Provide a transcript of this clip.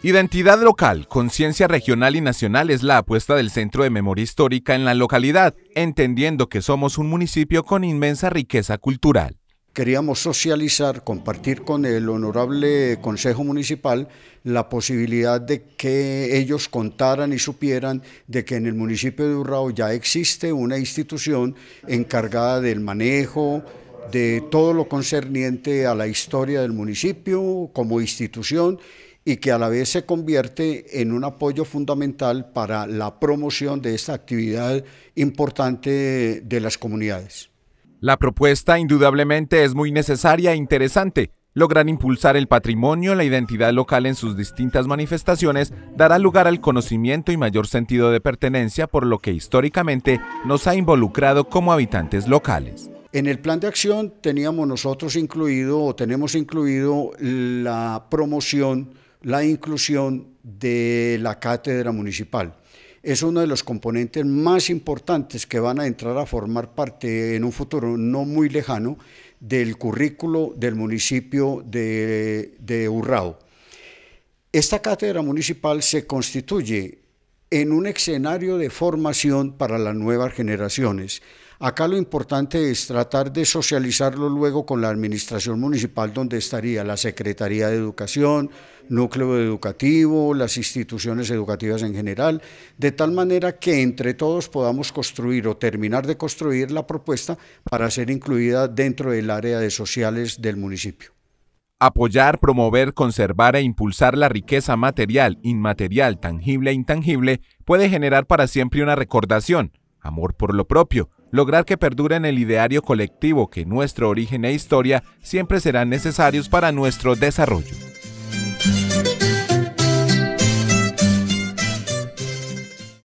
Identidad local, conciencia regional y nacional es la apuesta del Centro de Memoria Histórica en la localidad, entendiendo que somos un municipio con inmensa riqueza cultural. Queríamos socializar, compartir con el honorable Consejo Municipal la posibilidad de que ellos contaran y supieran de que en el municipio de Urrao ya existe una institución encargada del manejo, de todo lo concerniente a la historia del municipio como institución y que a la vez se convierte en un apoyo fundamental para la promoción de esta actividad importante de las comunidades. La propuesta indudablemente es muy necesaria e interesante. Lograr impulsar el patrimonio, la identidad local en sus distintas manifestaciones dará lugar al conocimiento y mayor sentido de pertenencia por lo que históricamente nos ha involucrado como habitantes locales. En el plan de acción teníamos nosotros incluido o tenemos incluido la promoción la inclusión de la cátedra municipal. Es uno de los componentes más importantes que van a entrar a formar parte en un futuro no muy lejano del currículo del municipio de, Urrao. Esta cátedra municipal se constituye en un escenario de formación para las nuevas generaciones. Acá lo importante es tratar de socializarlo luego con la administración municipal donde estaría la Secretaría de Educación, núcleo educativo, las instituciones educativas en general, de tal manera que entre todos podamos construir o terminar de construir la propuesta para ser incluida dentro del área de sociales del municipio. Apoyar, promover, conservar e impulsar la riqueza material, inmaterial, tangible e intangible puede generar para siempre una recordación, amor por lo propio, lograr que perdure en el ideario colectivo que nuestro origen e historia siempre serán necesarios para nuestro desarrollo.